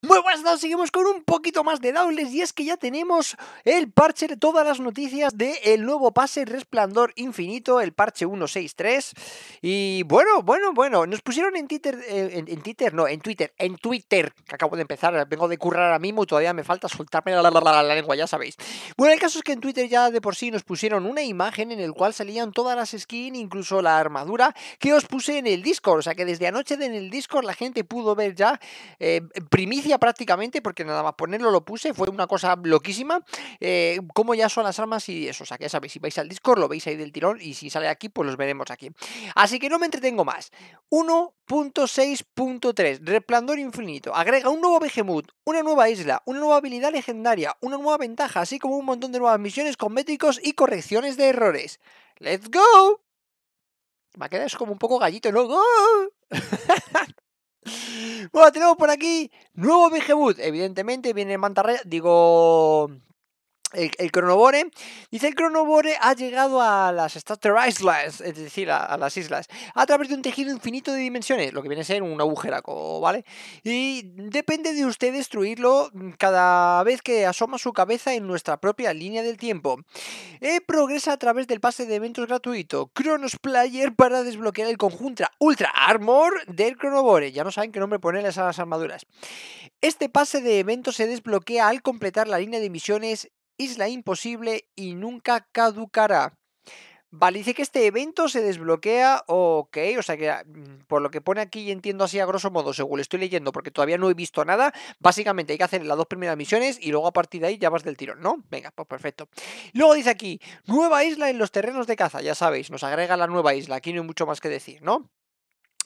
Muy buenas seguimos con un poquito más de dobles y es que ya tenemos el parche, todas las noticias del el nuevo pase Resplandor Infinito, el parche 163 y bueno, bueno, bueno, nos pusieron en Twitter, eh, en, Twitter, no, en Twitter, en Twitter, que acabo de empezar, vengo de currar ahora mismo todavía me falta soltarme la, lengua, ya sabéis. Bueno, el caso es que en Twitter ya de por sí nos pusieron una imagen en el cual salían todas las skins, incluso la armadura que os puse en el Discord, o sea que desde anoche en el Discord la gente pudo ver ya eh, primicia prácticamente, porque nada más ponerlo lo puse, fue una cosa loquísima. Eh, como ya son las armas y eso, o sea, que ya sabéis, si vais al Discord lo veis ahí del tirón y si sale aquí, pues los veremos aquí. Así que no me entretengo más. 1.6.3, Resplandor Infinito, agrega un nuevo Behemoth, una nueva isla, una nueva habilidad legendaria, una nueva ventaja, así como un montón de nuevas misiones, con métricos y correcciones de errores. ¡Let's go! Me es como un poco gallito, ¿no? ¡Go! Bueno, tenemos por aquí nuevo Vigeboot. Evidentemente viene Manta red digo el, cronobore, dice el cronobore ha llegado a las Starter Islands, es decir, a, las islas, a través de un tejido infinito de dimensiones, lo que viene a ser un agujeraco, ¿vale? Y depende de usted destruirlo cada vez que asoma su cabeza en nuestra propia línea del tiempo. Eh, progresa a través del pase de eventos gratuito, Cronos Player para desbloquear el conjunto Ultra Armor del cronobore, ya no saben qué nombre ponerles a las armaduras. Este pase de eventos se desbloquea al completar la línea de misiones Isla Imposible y nunca caducará. Vale, dice que este evento se desbloquea, ok, o sea que ah, mm, por lo que pone aquí y entiendo así a grosso modo, según lo estoy leyendo, porque todavía no he visto nada, básicamente hay que hacer las dos primeras misiones y luego a partir de ahí ya vas del tirón, ¿no? Venga, pues perfecto. Luego dice aquí, nueva isla en los terrenos de caza, ya sabéis, nos agrega la nueva isla, aquí no hay mucho más que decir, ¿no?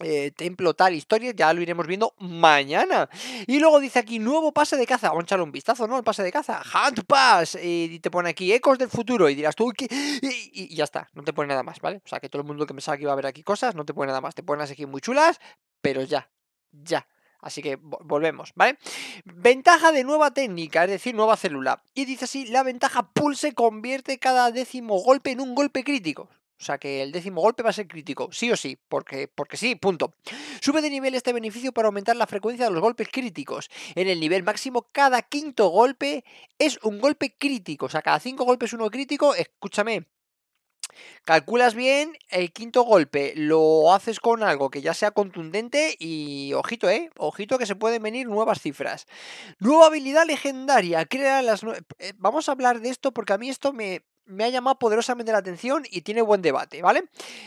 Eh, templo tal, historia, ya lo iremos viendo mañana. Y luego dice aquí, nuevo pase de caza, vamos a echarle un vistazo, ¿no? El pase de caza, Hunt Pass, y te pone aquí, Ecos del futuro, y dirás tú, Y, ya está, no te pone nada más, ¿vale? O sea, que todo el mundo que pensaba que iba a ver aquí cosas, no te pone nada más, te ponen aquí muy chulas, pero ya, ya. Así que volvemos, ¿vale? Ventaja de nueva técnica, es decir, nueva célula. Y dice así, la ventaja Pulse convierte cada décimo golpe en un golpe crítico. O sea que el décimo golpe va a ser crítico, sí o sí, porque, porque sí, punto. Sube de nivel este beneficio para aumentar la frecuencia de los golpes críticos. En el nivel máximo, cada quinto golpe es un golpe crítico. O sea, cada cinco golpes uno crítico, escúchame. Calculas bien el quinto golpe, lo haces con algo que ya sea contundente y ojito, eh, ojito que se pueden venir nuevas cifras. Nueva habilidad legendaria, crea las... Eh, vamos a hablar de esto porque a mí esto me, me ha llamado poderosamente la atención y tiene buen debate, ¿vale?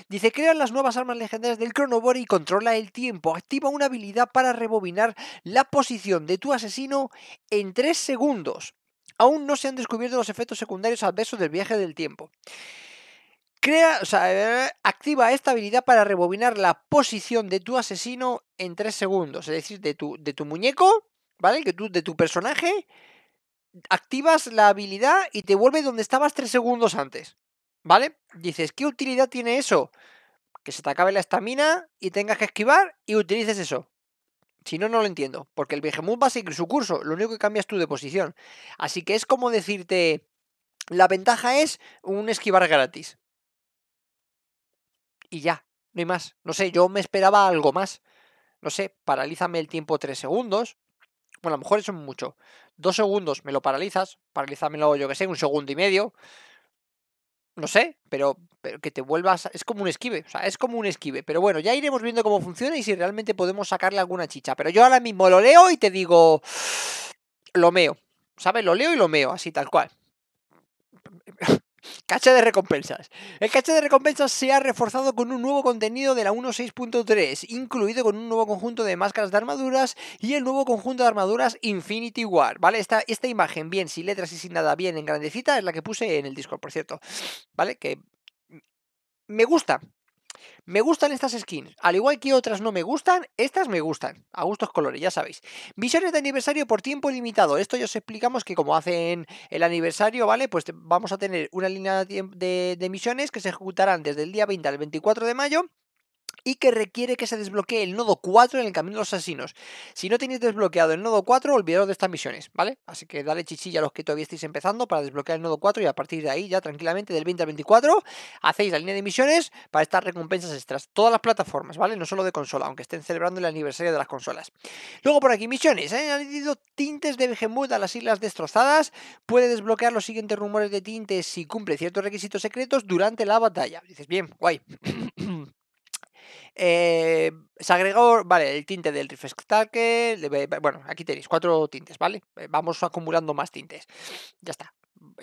Dice, crea las nuevas armas legendarias del Cronobor y controla el tiempo. Activa una habilidad para rebobinar la posición de tu asesino en 3 segundos. Aún no se han descubierto los efectos secundarios adversos del viaje del tiempo. Crea, eh, activa esta habilidad para rebobinar la posición de tu asesino en 3 segundos. Es decir, de tu, de tu muñeco, ¿vale? Que tú, de tu personaje activas la habilidad y te vuelve donde estabas tres segundos antes. ¿Vale? Dices, ¿qué utilidad tiene eso? Que se te acabe la estamina y tengas que esquivar y utilices eso. Si no, no lo entiendo. Porque el Behemoth va a seguir su curso. Lo único que cambia es tu de posición. Así que es como decirte. La ventaja es un esquivar gratis. Y ya, no hay más. No sé, yo me esperaba algo más. No sé, paralízame el tiempo 3 segundos. Pues, a lo mejor eso es mucho. Dos segundos me lo paralizas, paralízamelo yo que sé, un segundo y medio. No sé, pero, pero, que te vuelvas. Es como un esquive, o sea, es como un esquive. Pero bueno, ya iremos viendo cómo funciona y si realmente podemos sacarle alguna chicha. Pero yo ahora mismo lo leo y te digo. Lo meo, ¿sabes? Lo leo y lo meo, así tal cual. Cacha de recompensas. El caché de recompensas se ha reforzado con un nuevo contenido de la 1.6.3, incluido con un nuevo conjunto de máscaras de armaduras y el nuevo conjunto de armaduras Infinity War, ¿vale? Esta, esta imagen, bien, sin letras y sin nada, bien en grandecita, es la que puse en el Discord, por cierto, ¿vale? Que me gusta, me gustan estas skins, al igual que otras no me gustan, estas me gustan, a gustos colores, ya sabéis. Misiones de aniversario por tiempo limitado, esto ya os explicamos que como hacen el aniversario, ¿vale? Pues vamos a tener una línea de, de misiones que se ejecutarán desde el día 20 al 24 de mayo y que requiere que se desbloquee el nodo 4 en el camino de los asesinos. Si no tenéis desbloqueado el nodo 4, olvidaros de estas misiones, ¿vale? Así que dale chichilla a los que todavía estáis empezando para desbloquear el nodo 4 y a partir de ahí ya tranquilamente del 20 al 24 hacéis la línea de misiones para estas recompensas extras. Todas las plataformas, ¿vale? No solo de consola, aunque estén celebrando el aniversario de las consolas. Luego por aquí misiones. ¿eh? Han añadido tintes de Behemoth a las islas destrozadas. Puede desbloquear los siguientes rumores de tintes si cumple ciertos requisitos secretos durante la batalla. Dices, bien, guay. Eh, se agregó, vale, el tinte del Rift Bueno, aquí tenéis cuatro tintes, ¿vale? Eh, vamos acumulando más tintes. Ya está.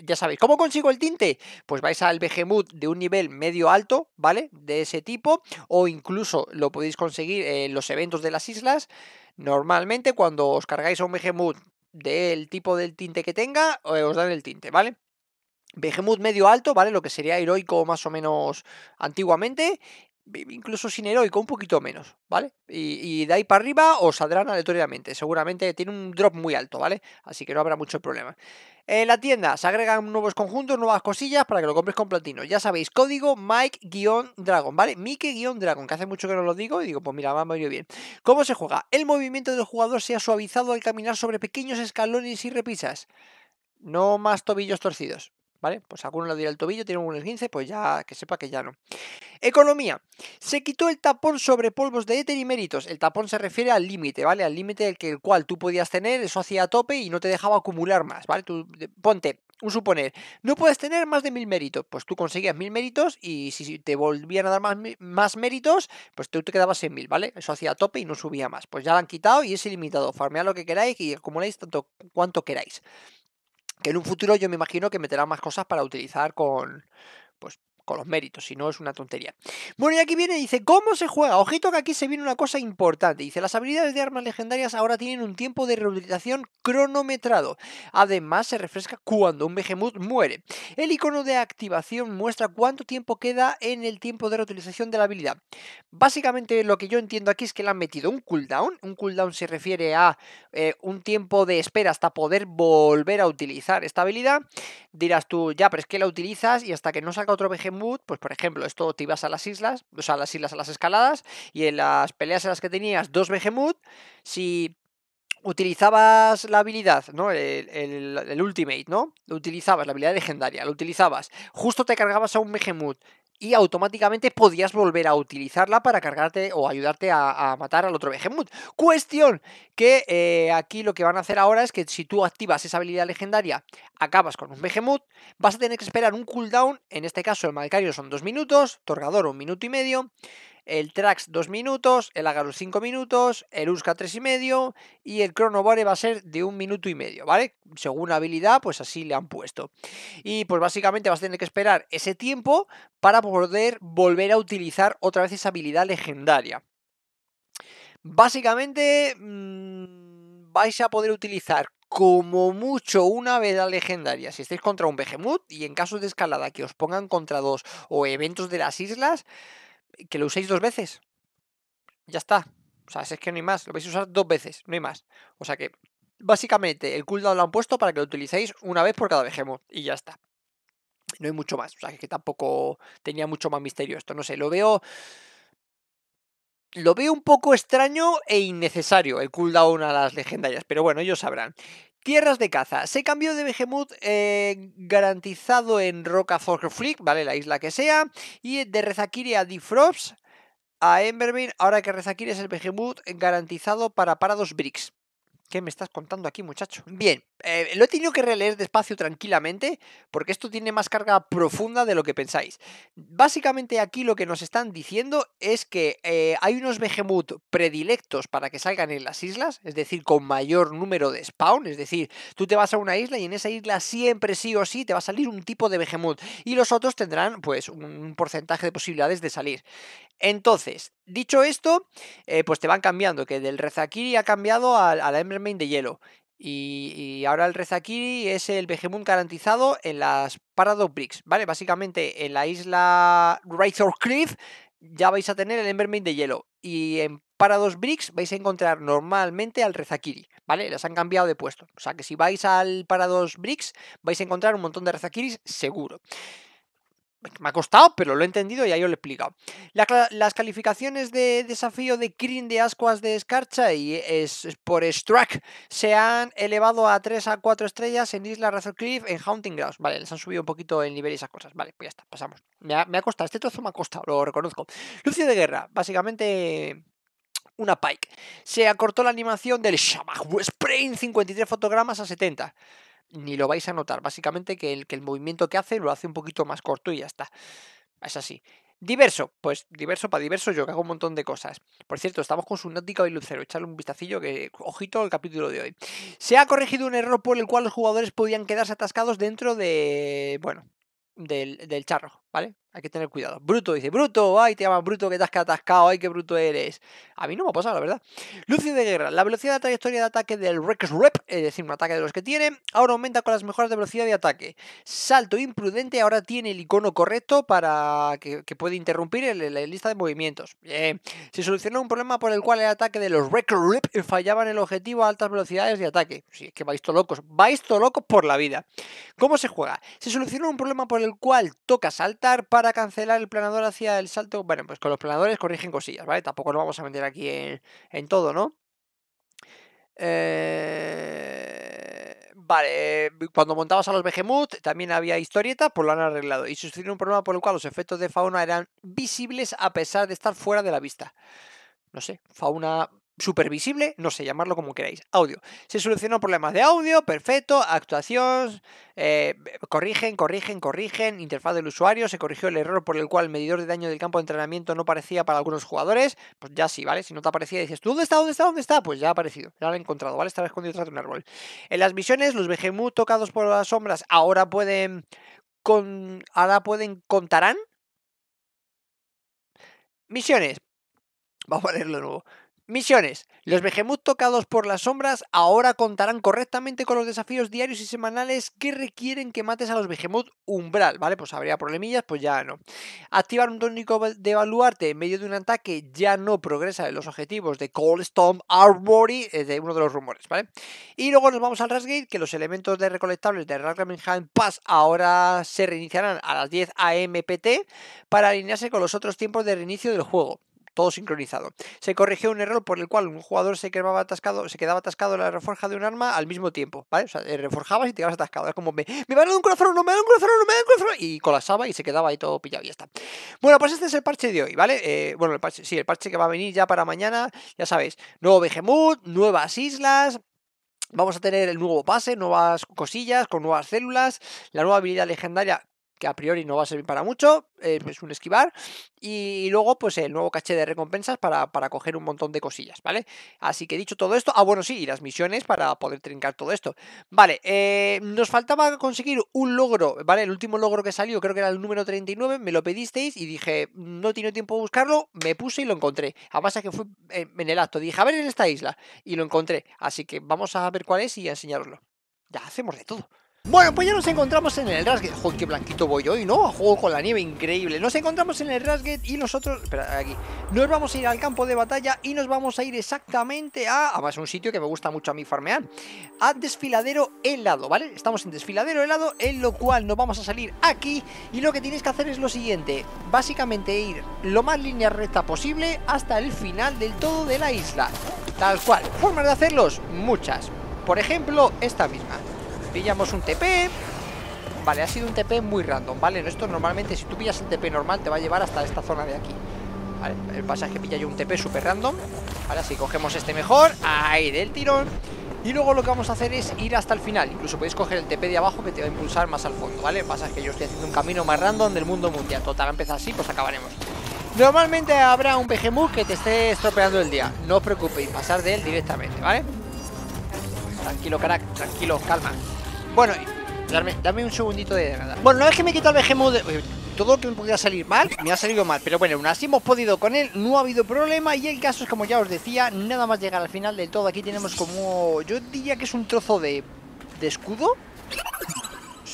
Ya sabéis, ¿cómo consigo el tinte? Pues vais al Behemoth de un nivel medio alto, ¿vale? De ese tipo, o incluso lo podéis conseguir en los eventos de las islas. Normalmente, cuando os cargáis a un Behemoth del tipo del tinte que tenga, eh, os dan el tinte, ¿vale? Behemoth medio alto, ¿vale? Lo que sería heroico más o menos antiguamente incluso sin heroico, un poquito menos, ¿vale? Y, de ahí para arriba os saldrán aleatoriamente, seguramente tiene un drop muy alto, ¿vale? Así que no habrá mucho problema. En la tienda se agregan nuevos conjuntos, nuevas cosillas para que lo compres con platino. Ya sabéis, código Mike-Dragon, ¿vale? Mike-Dragon, que hace mucho que no lo digo y digo, pues mira, va muy bien. ¿Cómo se juega? El movimiento del jugador se ha suavizado al caminar sobre pequeños escalones y repisas. No más tobillos torcidos. ¿vale? Pues alguno le dirá el tobillo, tiene un 15, pues ya que sepa que ya no. Economía. Se quitó el tapón sobre polvos de éter y méritos. El tapón se refiere al límite, ¿vale? Al límite del que el cual tú podías tener, eso hacía tope y no te dejaba acumular más, ¿vale? Tú, ponte, un suponer, no puedes tener más de mil méritos. Pues tú conseguías mil méritos y si te volvían a dar más, más méritos, pues tú te quedabas en mil, ¿vale? Eso hacía tope y no subía más. Pues ya lo han quitado y es ilimitado. Farmead lo que queráis y acumuláis tanto cuanto queráis que en un futuro yo me imagino que meterá más cosas para utilizar con, pues, con los méritos, si no es una tontería. Bueno, y aquí viene, dice, ¿cómo se juega? Ojito que aquí se viene una cosa importante. Dice, las habilidades de armas legendarias ahora tienen un tiempo de reutilización cronometrado. Además, se refresca cuando un Behemoth muere. El icono de activación muestra cuánto tiempo queda en el tiempo de reutilización de la habilidad. Básicamente, lo que yo entiendo aquí es que le han metido un cooldown. Un cooldown se refiere a eh, un tiempo de espera hasta poder volver a utilizar esta habilidad dirás tú, ya, pero es que la utilizas y hasta que no salga otro Behemoth, pues por ejemplo, esto te ibas a las islas, o sea, a las islas a las escaladas, y en las peleas en las que tenías dos Behemoth, si utilizabas la habilidad, ¿no? El, Ultimate, ¿no? Lo utilizabas, la habilidad legendaria, lo utilizabas. Justo te cargabas a un Behemoth y automáticamente podías volver a utilizarla para cargarte o ayudarte a, matar al otro Behemoth. Cuestión que eh, aquí lo que van a hacer ahora es que si tú activas esa habilidad legendaria, acabas con un Behemoth, vas a tener que esperar un cooldown, en este caso el Malcario son dos minutos, Torgador un minuto y medio, el Trax 2 minutos, el Agarus 5 minutos, el Uska 3 y medio y el Cronobore va a ser de un minuto y medio, ¿vale? Según la habilidad, pues así le han puesto. Y pues básicamente vas a tener que esperar ese tiempo para poder volver a utilizar otra vez esa habilidad legendaria. Básicamente mm, vais a poder utilizar como mucho una la legendaria si estáis contra un Behemoth y en casos de escalada que os pongan contra dos o eventos de las islas, que lo uséis dos veces. Ya está. O sea, es que no hay más, lo vais a usar dos veces, no hay más. O sea que básicamente el cooldown lo han puesto para que lo utilicéis una vez por cada Behemoth y ya está. No hay mucho más, o sea que tampoco tenía mucho más misterio esto, no sé, lo veo... Lo veo un poco extraño e innecesario el cooldown a las legendarias, pero bueno, ellos sabrán. Tierras de caza. Se cambió de Behemoth eh, garantizado en Roca Freak, ¿vale? La isla que sea. Y de Rezakiri a Defrops a Embermine. Ahora que Rezakiri es el Behemoth garantizado para Parados Bricks. ¿Qué me estás contando aquí, muchacho? Bien, eh, lo he tenido que releer despacio, tranquilamente, porque esto tiene más carga profunda de lo que pensáis. Básicamente aquí lo que nos están diciendo es que eh, hay unos behemoth predilectos para que salgan en las islas, es decir, con mayor número de spawn, es decir, tú te vas a una isla y en esa isla siempre sí o sí te va a salir un tipo de behemoth y los otros tendrán pues un porcentaje de posibilidades de salir. Entonces, Dicho esto, eh, pues te van cambiando, que del Rezakiri ha cambiado a, la Embermain de hielo. Y, ahora el Rezakiri es el Behemoth garantizado en las Paradox Bricks, ¿vale? Básicamente en la isla Razor Cliff ya vais a tener el Embermain de hielo. Y en Paradox Bricks vais a encontrar normalmente al Rezakiri, ¿vale? Las han cambiado de puesto. O sea que si vais al Paradox Bricks vais a encontrar un montón de Rezakiris seguro me ha costado, pero lo he entendido y ahí os lo he explicado. las calificaciones de desafío de Kirin de Ascuas de Escarcha y es, por Struck se han elevado a 3 a 4 estrellas en Isla Razorcliff, en Haunting Grounds. Vale, les han subido un poquito el nivel y esas cosas. Vale, pues ya está, pasamos. Me ha, costado, este trozo me ha costado, lo reconozco. Lucio de Guerra, básicamente una Pike. Se acortó la animación del Spray Sprain 53 fotogramas a 70 ni lo vais a notar. Básicamente que el, que el movimiento que hace lo hace un poquito más corto y ya está. Es así. Diverso, pues diverso para diverso, yo que hago un montón de cosas. Por cierto, estamos con su náutico y Lucero, echarle un vistacillo que, ojito el capítulo de hoy. Se ha corregido un error por el cual los jugadores podían quedarse atascados dentro de, bueno, del, del charro. ¿Vale? Hay que tener cuidado. Bruto dice, Bruto, ay, te llaman Bruto, que te has atascado, ay, qué bruto eres. A mí no me ha pasado, la verdad. Lucio de Guerra, la velocidad de trayectoria de ataque del Rex Rep, es decir, un ataque de los que tiene, ahora aumenta con las mejoras de velocidad de ataque. Salto imprudente, ahora tiene el icono correcto para que, que puede interrumpir la lista de movimientos. Bien. Se solucionó un problema por el cual el ataque de los Rex Rep en el objetivo a altas velocidades de ataque. sí, es que vais todo locos, vais todo locos por la vida. ¿Cómo se juega? Se solucionó un problema por el cual toca salto para cancelar el planador hacia el salto. Bueno, pues con los planadores corrigen cosillas, ¿vale? Tampoco lo vamos a meter aquí en, todo, ¿no? Eh, vale, eh, cuando montabas a los Behemoth también había historietas, pues lo han arreglado. Y sucedió un problema por el cual los efectos de fauna eran visibles a pesar de estar fuera de la vista. No sé, fauna supervisible, no sé, llamarlo como queráis, audio. Se solucionó problemas de audio, perfecto, actuación, eh, corrigen, corrigen, corrigen, interfaz del usuario, se corrigió el error por el cual el medidor de daño del campo de entrenamiento no parecía para algunos jugadores, pues ya sí, ¿vale? Si no te aparecía dices, ¿tú dónde está, dónde está, dónde está? Pues ya ha aparecido, ya lo he encontrado, ¿vale? Estaba escondido detrás de un árbol. En las misiones, los Behemoth tocados por las sombras ahora pueden... Con, ahora pueden contarán. Misiones. Vamos a leerlo de nuevo. Misiones. Los Behemoth tocados por las sombras ahora contarán correctamente con los desafíos diarios y semanales que requieren que mates a los Behemoth umbral, ¿vale? Pues habría problemillas, pues ya no. Activar un tónico de evaluarte en medio de un ataque ya no progresa en los objetivos de Cold Storm Armory, eh, de uno de los rumores, ¿vale? Y luego nos vamos al Rasgate, que los elementos de recolectables de Ragnarok Pass ahora se reiniciarán a las 10 ampt para alinearse con los otros tiempos de reinicio del juego todo sincronizado. Se corrigió un error por el cual un jugador se quedaba atascado, se quedaba atascado en la reforja de un arma al mismo tiempo, ¿vale? O sea, reforjabas y te quedabas atascado. Es como, me, me van a dar un corazón, no me da un no me da un corazón, y colapsaba y se quedaba ahí todo pillado y ya está. Bueno, pues este es el parche de hoy, ¿vale? Eh, bueno, el parche, sí, el parche que va a venir ya para mañana, ya sabéis, nuevo Behemoth, nuevas islas, Vamos a tener el nuevo pase, nuevas cosillas, con nuevas células, la nueva habilidad legendaria que a priori no va a servir para mucho, eh, es un esquivar, y luego pues el nuevo caché de recompensas para, coger un montón de cosillas, ¿vale? Así que dicho todo esto, ah bueno sí, y las misiones para poder trincar todo esto. Vale, eh, nos faltaba conseguir un logro, ¿vale? El último logro que salió creo que era el número 39, me lo pedisteis y dije, no tiene tiempo de buscarlo, me puse y lo encontré. Además es que fue eh, en el acto, dije, a ver en esta isla, y lo encontré, así que vamos a ver cuál es y a enseñaroslo. Ya hacemos de todo. Bueno, pues ya nos encontramos en el rasguet Joder, qué blanquito voy hoy, ¿no? Juego con la nieve, increíble. Nos encontramos en el rasguet y nosotros... Espera, aquí. Nos vamos a ir al campo de batalla y nos vamos a ir exactamente a... Además, un sitio que me gusta mucho a mí farmear. A Desfiladero Helado, ¿vale? Estamos en Desfiladero Helado, en lo cual nos vamos a salir aquí. Y lo que tienes que hacer es lo siguiente. Básicamente ir lo más línea recta posible hasta el final del todo de la isla. Tal cual. ¿Formas de hacerlos? Muchas. Por ejemplo, esta misma. Pillamos un TP. Vale, ha sido un TP muy random, ¿vale? Esto normalmente, si tú pillas el TP normal, te va a llevar hasta esta zona de aquí. Vale, el pasaje pilla yo un TP súper random. Ahora así, cogemos este mejor. Ahí, del tirón. Y luego lo que vamos a hacer es ir hasta el final. Incluso podéis coger el TP de abajo que te va a impulsar más al fondo, ¿vale? Pasa que yo estoy haciendo un camino más random del mundo mundial. Total, empieza así, pues acabaremos. Normalmente habrá un PGMU que te esté estropeando el día. No os preocupéis, pasar de él directamente, ¿vale? Tranquilo, cara tranquilo, calma. Bueno, dame, un segundito de nada. Bueno, no es que me quita el Behemoth de... Eh, todo lo que me podía salir mal, me ha salido mal Pero bueno, aún así hemos podido con él, no ha habido problema Y el caso es, como ya os decía, nada más llegar al final del todo Aquí tenemos como, yo diría que es un trozo de, de escudo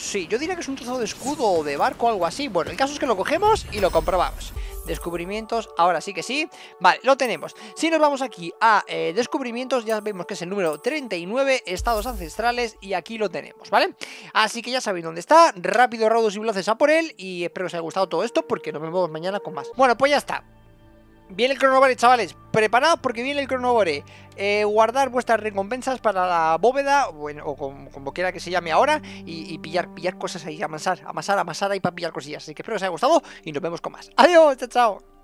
Sí, yo diría que es un trozo de escudo o de barco o algo así. Bueno, el caso es que lo cogemos y lo comprobamos. Descubrimientos, ahora sí que sí. Vale, lo tenemos. Si nos vamos aquí a eh, descubrimientos, ya vemos que es el número 39, estados ancestrales, y aquí lo tenemos, ¿vale? Así que ya sabéis dónde está. Rápido, raudos y veloces a por él. Y espero que os haya gustado todo esto porque nos vemos mañana con más. Bueno, pues ya está. Viene el cronobore, chavales. Preparados porque viene el cronobore. Eh, guardar vuestras recompensas para la bóveda, bueno, o como, quiera que se llame ahora, y, pillar, pillar cosas ahí, amasar, amasar, amasar y para pillar cosillas. Así que espero que os haya gustado y nos vemos con más. Adiós, chao, chao.